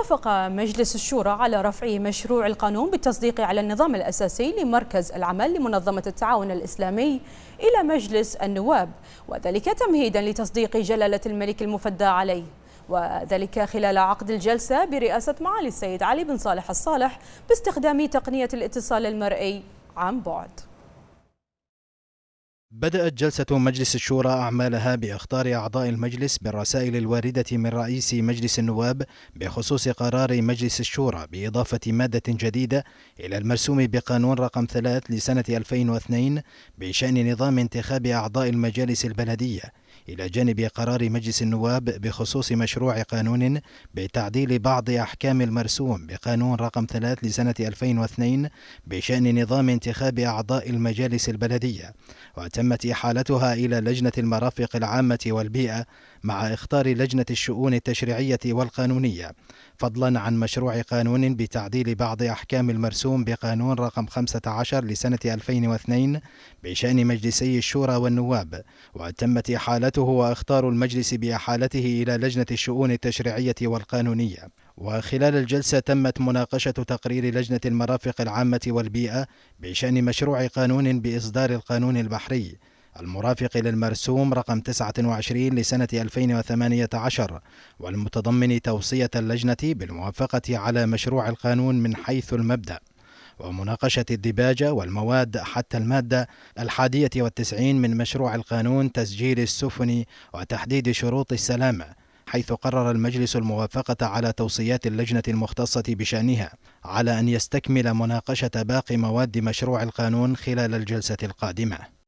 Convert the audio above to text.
وافق مجلس الشورى على رفع مشروع القانون بالتصديق على النظام الأساسي لمركز العمل لمنظمة التعاون الإسلامي إلى مجلس النواب وذلك تمهيدا لتصديق جلالة الملك المفدى عليه وذلك خلال عقد الجلسة برئاسة معالي السيد علي بن صالح الصالح باستخدام تقنية الاتصال المرئي عن بعد بدأت جلسة مجلس الشورى أعمالها بإخطار أعضاء المجلس بالرسائل الواردة من رئيس مجلس النواب بخصوص قرار مجلس الشورى بإضافة مادة جديدة إلى المرسوم بقانون رقم 3 لسنة 2002 بشأن نظام انتخاب أعضاء المجالس البلدية إلى جانب قرار مجلس النواب بخصوص مشروع قانون بتعديل بعض أحكام المرسوم بقانون رقم 3 لسنة 2002 بشأن نظام انتخاب أعضاء المجالس البلدية وتمت إحالتها إلى لجنة المرافق العامة والبيئة مع إخطار لجنة الشؤون التشريعية والقانونية فضلا عن مشروع قانون بتعديل بعض أحكام المرسوم بقانون رقم 15 لسنة 2002 بشأن مجلسي الشورى والنواب وتمت إحالتها هو وإخطار المجلس بإحالته إلى لجنة الشؤون التشريعية والقانونية وخلال الجلسة تمت مناقشة تقرير لجنة المرافق العامة والبيئة بشأن مشروع قانون بإصدار القانون البحري المرافق للمرسوم رقم 29 لسنة 2018 والمتضمن توصية اللجنة بالموافقة على مشروع القانون من حيث المبدأ ومناقشة الدباجة والمواد حتى المادة الحادية والتسعين من مشروع القانون تسجيل السفن وتحديد شروط السلامة حيث قرر المجلس الموافقة على توصيات اللجنة المختصة بشأنها على أن يستكمل مناقشة باقي مواد مشروع القانون خلال الجلسة القادمة